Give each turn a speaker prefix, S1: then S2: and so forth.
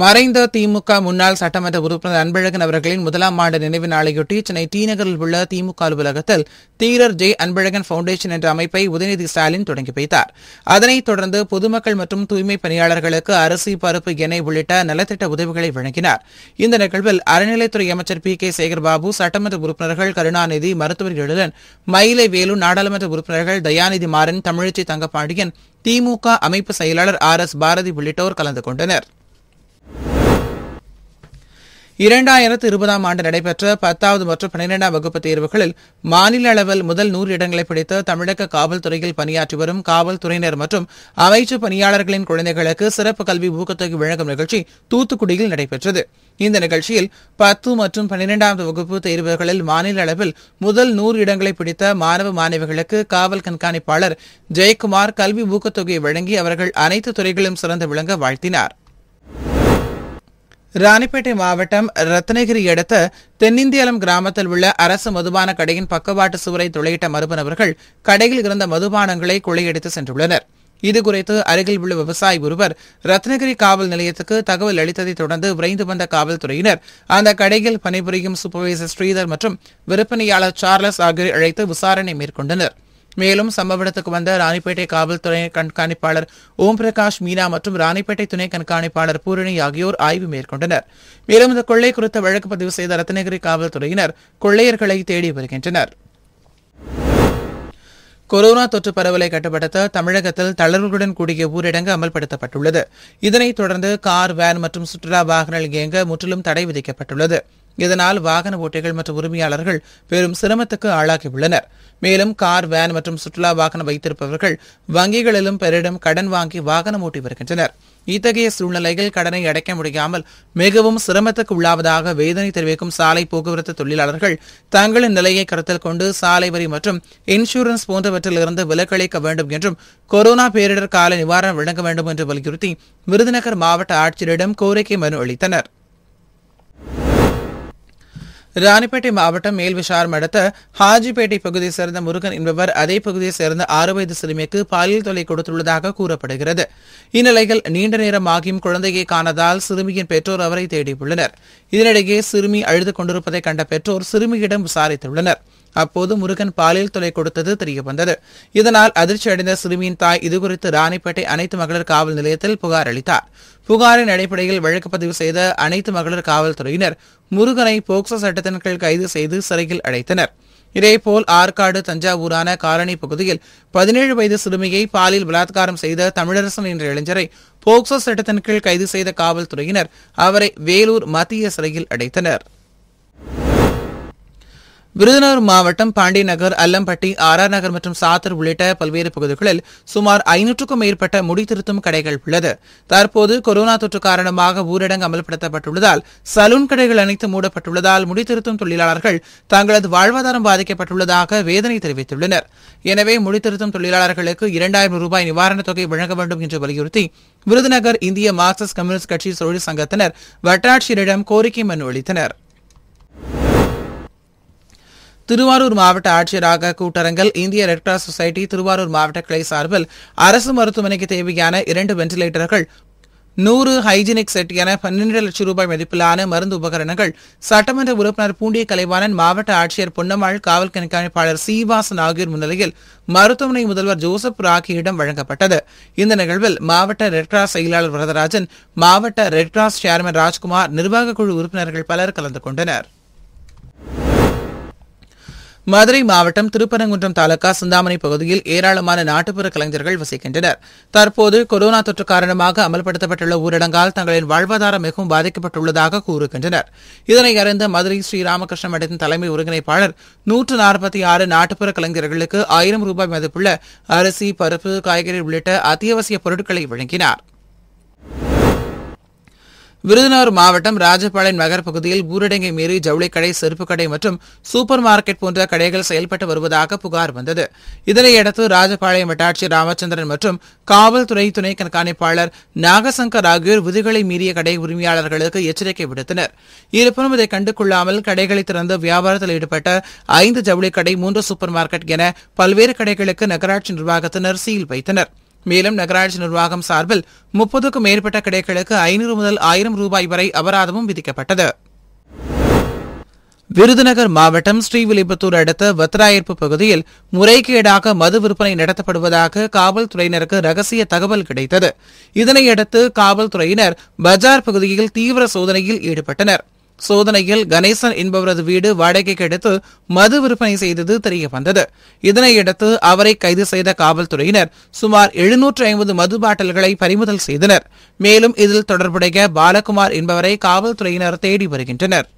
S1: மறைந்த திமுக முன்னாள் சட்டமன்ற உறுப்பினர் அன்பழகன் அவர்களின் முதலாம் ஆண்டு நினைவு நாளையொட்டி சென்னை டி நகரில் உள்ள திமுக அலுவலகத்தில் தீரர் ஜெய் அன்பழகன் பவுண்டேஷன் என்ற அமைப்பை உதயநிதி ஸ்டாலின் தொடங்கி வைத்தார் அதனைத் தொடர்ந்து பொதுமக்கள் மற்றும் தூய்மை பணியாளர்களுக்கு அரிசி பருப்பு எண்ணெய் உள்ளிட்ட நலத்திட்ட உதவிகளை வழங்கினார் இந்த நிகழ்வில் அறநிலைத்துறை அமைச்சர் பி கே சேகர்பாபு சட்டமன்ற உறுப்பினர்கள் கருணாநிதி மருத்துவர் மயிலை வேலு நாடாளுமன்ற உறுப்பினர்கள் தயாநிதி மாறன் தமிழிசை தங்கப்பாண்டியன் திமுக அமைப்பு செயலாளர் ஆர் எஸ் பாரதி உள்ளிட்டோர் கலந்து கொண்டனா் இரண்டாயிரத்து இருபதாம் ஆண்டு நடைபெற்ற பத்தாவது மற்றும் பன்னிரெண்டாம் வகுப்பு தேர்வுகளில் மாநில அளவில் முதல் நூறு இடங்களை பிடித்த தமிழக காவல்துறையில் பணியாற்றி வரும் காவல்துறையினர் மற்றும் அமைச்சு பணியாளர்களின் குழந்தைகளுக்கு சிறப்பு கல்வி ஊக்கத்தொகை வழங்கும் நிகழ்ச்சி தூத்துக்குடியில் நடைபெற்றது இந்த நிகழ்ச்சியில் பத்து மற்றும் பன்னிரெண்டாவது வகுப்பு தேர்வுகளில் மாநில அளவில் முதல் நூறு இடங்களை பிடித்த மாணவ மாணவிகளுக்கு காவல் கண்காணிப்பாளர் ஜெயக்குமார் கல்வி ஊக்கத்தொகையை வழங்கி அவர்கள் அனைத்து துறைகளும் சிறந்து விளங்க வாழ்த்தினார் ராணிப்பேட்டை மாவட்டம் ரத்னகிரி அடுத்த தென்னிந்தியலம் கிராமத்தில் உள்ள அரசு மதுபான கடையின் பக்கவாட்டு சுவரை துளையிட்ட மறுபணவர்கள் கடையில் இருந்த மதுபானங்களை கொள்ளையடித்து சென்றுள்ளனர் இதுகுறித்து அருகில் உள்ள விவசாயி ஒருவர் ரத்னகிரி காவல் நிலையத்துக்கு தகவல் அளித்ததை தொடர்ந்து விரைந்து வந்த காவல்துறையினர் அந்த கடையில் பணிபுரியும் சூப்பர்வைசர் ஸ்ரீதர் மற்றும் விற்பனையாளர் சார்லஸ் ஆகியோரை அழைத்து விசாரணை மேற்கொண்டனா் மேலும் சம்பவ இடத்துக்கு வந்த ராணிப்பேட்டை காவல்துறை கண்காணிப்பாளர் ஓம் பிரகாஷ் மீனா மற்றும் ராணிப்பேட்டை துணை கண்காணிப்பாளர் பூரணி ஆகியோர் ஆய்வு மேற்கொண்டனர் மேலும் இந்த கொள்ளை குறித்த வழக்கு பதிவு செய்த ரத்னகிரி காவல்துறையினர் கொள்ளையர்களை தேடி வருகின்றனர் கொரோனா தொற்று பரவலை கட்டுப்படுத்த தமிழகத்தில் தளர்வுகளுடன் கூடிய ஊரடங்கு அமல்படுத்தப்பட்டுள்ளது இதனைத் தொடர்ந்து கார் வேன் மற்றும் சுற்றுலா வாகனங்கள் இயங்க முற்றிலும் தடை விதிக்கப்பட்டுள்ளது இதனால் வாகன ஓட்டிகள் மற்றும் உரிமையாளர்கள் பெரும் சிரமத்துக்கு ஆளாகியுள்ளனர் மேலும் கார் வேன் மற்றும் சுற்றுலா வாகனம் வைத்திருப்பவர்கள் வங்கிகளிலும் பெரிடம் கடன் வாங்கி வாகனம் ஓட்டி வருகின்றனர் இத்தகைய சூழ்நிலையில் கடனை அடைக்க முடியாமல் மிகவும் சிரமத்துக்கு உள்ளாவதாக வேதனை தெரிவிக்கும் சாலை போக்குவரத்து தொழிலாளர்கள் தங்களின் நிலையை கருத்தில் கொண்டு சாலை வரி மற்றும் இன்சூரன்ஸ் போன்றவற்றிலிருந்து விலக்களிக்க வேண்டும் என்றும் கொரோனா பேரிடர் கால நிவாரணம் வழங்க வேண்டும் என்று வலியுறுத்தி விருதுநகர் மாவட்ட ஆட்சியரிடம் கோரிக்கை மனு அளித்தனா் ராணிப்பேட்டை மாவட்டம் மேல்விசாரம் அடுத்த ஹாஜிப்பேட்டை பகுதியை சேர்ந்த முருகன் என்பவர் அதே பகுதியை சேர்ந்த ஆறு வயது சிறுமிக்கு பாலியல் தொலை கொடுத்துள்ளதாக கூறப்படுகிறது இந்நிலையில் நீண்ட நேரம் ஆகியும் குழந்தையை காணதால் சிறுமியின் பெற்றோர் அவரை தேடியுள்ளனர் இதனிடையே சிறுமி அழுது கொண்டிருப்பதை கண்ட பெற்றோர் சிறுமியிடம் விசாரித்துள்ளனர் அப்போது முருகன் பாலியல் தொலை கொடுத்தது தெரியவந்தது இதனால் அதிர்ச்சி அடைந்த சிறுமியின் தாய் இதுகுறித்து ராணிப்பேட்டை அனைத்து மகளிர் காவல் நிலையத்தில் புகார் அளித்தார் புகாரின் அடிப்படையில் வழக்கு பதிவு செய்த அனைத்து மகளிர் காவல்துறையினர் முருகனை போக்சோ சட்டத்தின் கீழ் கைது செய்து சிறையில் அடைத்தனர் இதேபோல் ஆற்காடு தஞ்சாவூரான காலனி பகுதியில் பதினேழு வயது சிறுமியை பாலியல் பலாத்காரம் செய்த தமிழரசன் என்ற இளைஞரை போக்சோ சட்டத்தின் கீழ் கைது செய்த காவல்துறையினர் அவரை வேலூர் மத்திய சிறையில் அடைத்தனர் விருதுநகர் மாவட்டம் பாண்டிநகர் அல்லம்பட்டி ஆர்ஆர் நகர் மற்றும் சாத்தர் உள்ளிட்ட பல்வேறு பகுதிகளில் சுமார் ஐநூற்றுக்கும் மேற்பட்ட திருத்தும் கடைகள் உள்ளது தற்போது கொரோனா தொற்று காரணமாக ஊரடங்கு அமல்படுத்தப்பட்டுள்ளதால் சலூன் கடைகள் அனைத்து மூடப்பட்டுள்ளதால் திருத்தும் தொழிலாளர்கள் தங்களது வாழ்வாதாரம் பாதிக்கப்பட்டுள்ளதாக வேதனை தெரிவித்துள்ளனர் எனவே திருத்தும் தொழிலாளர்களுக்கு இரண்டாயிரம் ரூபாய் நிவாரணத் தொகை வழங்க வேண்டும் என்று வலியுறுத்தி விருதுநகர் இந்திய மார்க்சிஸ்ட் கம்யூனிஸ்ட் கட்சி தொழிற்சங்கத்தினர் வட்டாட்சியரிடம் கோரிக்கை மனு அளித்தனா் திருவாரூர் மாவட்ட ஆட்சியராக கூட்டரங்கில் இந்திய ரெட் கிராஸ் சொசைட்டி திருவாரூர் மாவட்ட கிளை சார்பில் அரசு மருத்துவமனைக்கு தேவையான இரண்டு வென்டிலேட்டர்கள் நூறு ஹைஜினிக் செட் என பன்னிரண்டு லட்சம் ரூபாய் மதிப்பிலான மருந்து உபகரணங்கள் சட்டமன்ற உறுப்பினர் பூண்டிய கலைவாணன் மாவட்ட ஆட்சியர் பொன்னம்மாள் காவல் கண்காணிப்பாளர் சீவாசன் ஆகியோர் முன்னிலையில் மருத்துவமனை முதல்வர் ஜோசப் ராக்கியிடம் வழங்கப்பட்டது இந்த நிகழ்வில் மாவட்ட ரெட் கிராஸ் செயலாளர் வரதராஜன் மாவட்ட ரெட் கிராஸ் சேர்மன் ராஜ்குமார் நிர்வாகக் குழு உறுப்பினர்கள் பலர் கலந்து கொண்டனா் மதுரை மாவட்டம் திருப்பரங்குன்றம் தாலுகா சிந்தாமணி பகுதியில் ஏராளமான நாட்டுப்புற கலைஞர்கள் வசிக்கின்றனர் தற்போது கொரோனா தொற்று காரணமாக அமல்படுத்தப்பட்டுள்ள ஊரடங்கால் தங்களின் வாழ்வாதாரம் மிகவும் பாதிக்கப்பட்டுள்ளதாக கூறுகின்றனர் இதனை அறிந்த மதுரை ஸ்ரீராமகிருஷ்ண மடத்தின் தலைமை ஒருங்கிணைப்பாளர் நூற்று நாற்பத்தி ஆறு நாட்டுப்புற கலைஞர்களுக்கு ஆயிரம் ரூபாய் மதிப்புள்ள அரிசி பருப்பு காய்கறி உள்ளிட்ட அத்தியாவசிய பொருட்களை வழங்கினார் விருதுநகர் மாவட்டம் ராஜபாளையம் நகர் பகுதியில் ஊரடங்கை மீறி ஜவுளிக்கடை செருப்புக்கடை மற்றும் சூப்பர் மார்க்கெட் போன்ற கடைகள் செயல்பட்டு வருவதாக புகார் வந்தது இதனையடுத்து ராஜபாளையம் வட்டாட்சியர் ராமச்சந்திரன் மற்றும் காவல்துறை துணை கண்காணிப்பாளர் நாகசங்கர் ஆகியோர் விதிகளை மீறிய கடை உரிமையாளர்களுக்கு எச்சரிக்கை விடுத்தனர் இருப்பினும் இதை கண்டுகொள்ளாமல் கடைகளை திறந்து வியாபாரத்தில் ஈடுபட்ட ஐந்து ஜவுளிக்கடை மூன்று சூப்பர் மார்க்கெட் என பல்வேறு கடைகளுக்கு நகராட்சி நிர்வாகத்தினர் சீல் வைத்தனர் மேலும் நகராட்சி நிர்வாகம் சார்பில் முப்பதுக்கும் மேற்பட்ட கிடைகளுக்கு ஐநூறு முதல் ஆயிரம் ரூபாய் வரை அபராதமும் விதிக்கப்பட்டது விருதுநகர் மாவட்டம் ஸ்ரீவில்லிபுத்தூர் அடுத்த வத்ராயிருப்பு பகுதியில் முறைகேடாக மது விற்பனை நடத்தப்படுவதாக காவல்துறையினருக்கு ரகசிய தகவல் கிடைத்தது இதனையடுத்து காவல்துறையினர் பஜார் பகுதியில் தீவிர சோதனையில் ஈடுபட்டனா் சோதனையில் கணேசன் என்பவரது வீடு வாடகைக்கு எடுத்து மது விற்பனை செய்தது தெரியவந்தது இதனையடுத்து அவரை கைது செய்த காவல்துறையினர் சுமார் எழுநூற்று ஐம்பது மது பாட்டில்களை பறிமுதல் செய்தனர் மேலும் இதில் தொடர்புடைய பாலகுமார் என்பவரை காவல்துறையினர் தேடி வருகின்றனர்